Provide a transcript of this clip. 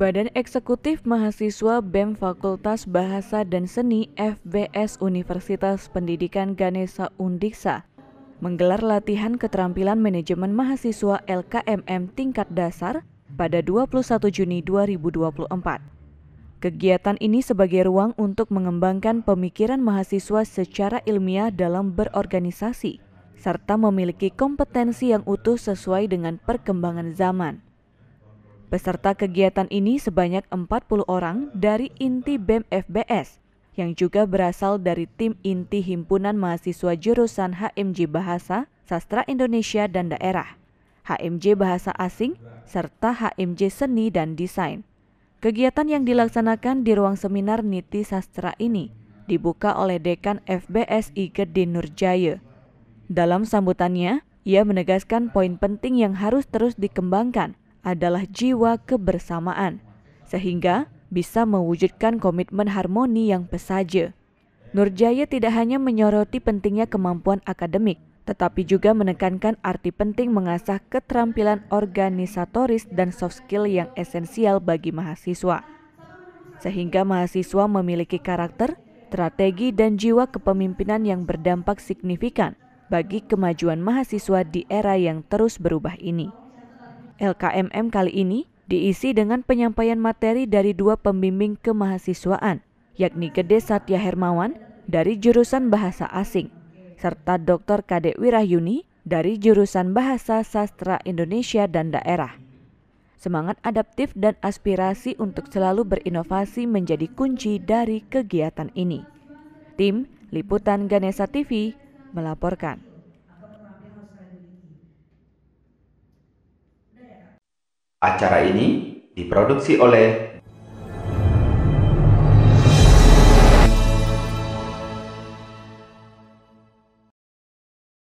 Badan Eksekutif Mahasiswa BEM Fakultas Bahasa dan Seni FBS Universitas Pendidikan Ganesa Undiksa menggelar latihan keterampilan manajemen mahasiswa LKMM tingkat dasar pada 21 Juni 2024. Kegiatan ini sebagai ruang untuk mengembangkan pemikiran mahasiswa secara ilmiah dalam berorganisasi serta memiliki kompetensi yang utuh sesuai dengan perkembangan zaman. Peserta kegiatan ini sebanyak 40 orang dari inti BEM FBS yang juga berasal dari tim inti himpunan mahasiswa jurusan HMJ Bahasa, Sastra Indonesia dan Daerah, HMJ Bahasa Asing, serta HMJ Seni dan Desain. Kegiatan yang dilaksanakan di ruang seminar Niti Sastra ini dibuka oleh Dekan FBS Igede Nurjaya. Dalam sambutannya, ia menegaskan poin penting yang harus terus dikembangkan adalah jiwa kebersamaan, sehingga bisa mewujudkan komitmen harmoni yang pesaje. Nurjaya tidak hanya menyoroti pentingnya kemampuan akademik, tetapi juga menekankan arti penting mengasah keterampilan organisatoris dan soft skill yang esensial bagi mahasiswa. Sehingga mahasiswa memiliki karakter, strategi, dan jiwa kepemimpinan yang berdampak signifikan bagi kemajuan mahasiswa di era yang terus berubah ini. LKMM kali ini diisi dengan penyampaian materi dari dua pembimbing kemahasiswaan, yakni Gede Satya Hermawan dari jurusan Bahasa Asing, serta Dr. Kade Wirahyuni dari jurusan Bahasa Sastra Indonesia dan Daerah. Semangat adaptif dan aspirasi untuk selalu berinovasi menjadi kunci dari kegiatan ini. Tim Liputan Ganesa TV melaporkan. Acara ini diproduksi oleh